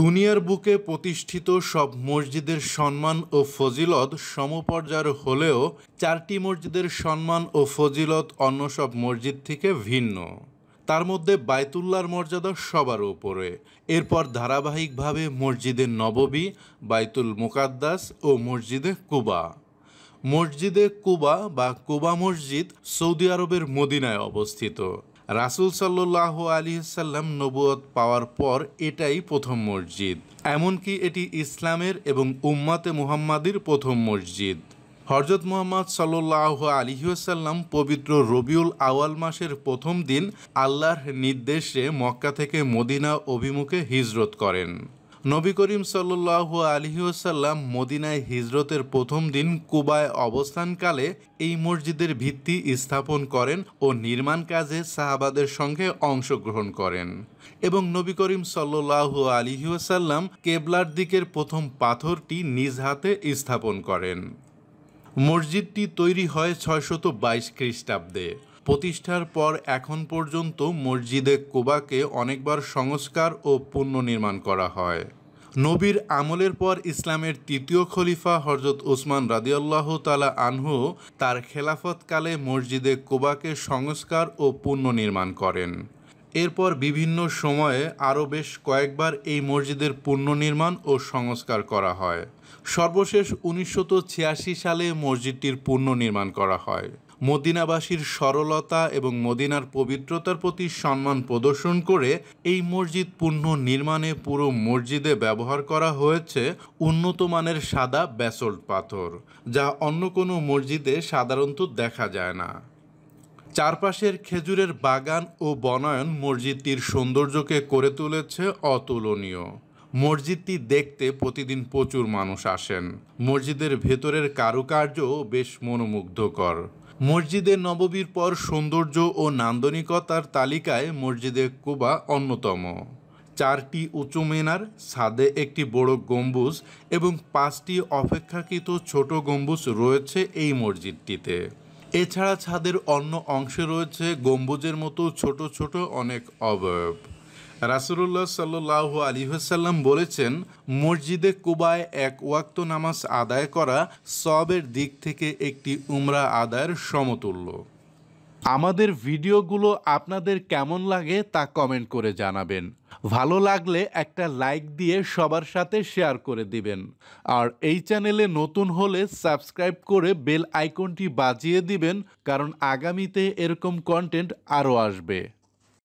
দুনিয়ার বুকে প্রতিষ্ঠিত সব মসজিদের সম্মান ও ফজিলত সমপর্যার হলেও চারটি মসজিদের সম্মান ও ফজিলত অন্য সব মসজিদ থেকে ভিন্ন তার মধ্যে বায়তুল্লার মর্যাদা সবার উপরে এরপর ধারাবাহিকভাবে মসজিদে নববী বায়তুল মোকাদ্দাস ও মসজিদে কুবা মসজিদে কুবা বা কুবা মসজিদ সৌদি আরবের মদিনায় অবস্থিত রাসুল সাল্লু আলী সাল্লাম নবুয়ত পাওয়ার পর এটাই প্রথম মসজিদ এমনকি এটি ইসলামের এবং উম্মাতে মুহাম্মাদির প্রথম মসজিদ হরজত মোহাম্মদ সাল্লাহ আলিহাসাল্লাম পবিত্র রবিউল আওয়াল মাসের প্রথম দিন আল্লাহর নির্দেশে মক্কা থেকে মদিনা অভিমুখে হিজরত করেন নবী করিম সাল্লাহ ওসাল্লাম মদিনায় হিজরতের প্রথম দিন কুবায় অবস্থানকালে এই মসজিদের ভিত্তি স্থাপন করেন ও নির্মাণ কাজে সাহাবাদের সঙ্গে অংশগ্রহণ করেন এবং নবী করিম সাল্লাহ ওসাল্লাম কেবলার দিকের প্রথম পাথরটি নিজ হাতে স্থাপন করেন মসজিদটি তৈরি হয় ছয়শত বাইশ খ্রিস্টাব্দে প্রতিষ্ঠার পর এখন পর্যন্ত মসজিদে কোবাকে অনেকবার সংস্কার ও পুনর্নির্মাণ করা হয় নবীর আমলের পর ইসলামের তৃতীয় খলিফা হজরত ওসমান রাজিউল্লাহ তালা আনহু তার খেলাফতকালে মসজিদে কোবাকে সংস্কার ও পুনর্নির্মাণ করেন এরপর বিভিন্ন সময়ে আরও বেশ কয়েকবার এই মসজিদের পুনর্নির্মাণ ও সংস্কার করা হয় সর্বশেষ উনিশশো সালে মসজিদটির পুনর্নির্মাণ করা হয় মদিনাবাসীর সরলতা এবং মদিনার পবিত্রতার প্রতি সম্মান প্রদর্শন করে এই মসজিদ পূর্ণ নির্মাণে পুরো মসজিদে ব্যবহার করা হয়েছে উন্নত মানের সাদা ব্যাসল্ট পাথর যা অন্য কোনো মসজিদে সাধারণত দেখা যায় না চারপাশের খেজুরের বাগান ও বনায়ন মসজিদটির সৌন্দর্যকে করে তুলেছে অতুলনীয় মসজিদটি দেখতে প্রতিদিন প্রচুর মানুষ আসেন মসজিদের ভেতরের কারুকার্য বেশ মনোমুগ্ধকর মসজিদে নববীর পর সৌন্দর্য ও নান্দনিকতার তালিকায় মসজিদে কুবা অন্যতম চারটি উঁচু মিনার ছাদে একটি বড় গম্বুজ এবং পাঁচটি অপেক্ষাকৃত ছোট গম্বুজ রয়েছে এই মসজিদটিতে এছাড়া ছাদের অন্য অংশে রয়েছে গম্বুজের মতো ছোট ছোট অনেক অবয়ব রাসুল্লাহ সাল্লাহ আলী হাসাল্লাম বলেছেন মসজিদে কুবায় এক ওয়াক্ত নামাজ আদায় করা সবের দিক থেকে একটি উমরা আদায়ের সমতুল্য আমাদের ভিডিওগুলো আপনাদের কেমন লাগে তা কমেন্ট করে জানাবেন ভালো লাগলে একটা লাইক দিয়ে সবার সাথে শেয়ার করে দিবেন আর এই চ্যানেলে নতুন হলে সাবস্ক্রাইব করে বেল আইকনটি বাজিয়ে দিবেন কারণ আগামীতে এরকম কন্টেন্ট আরও আসবে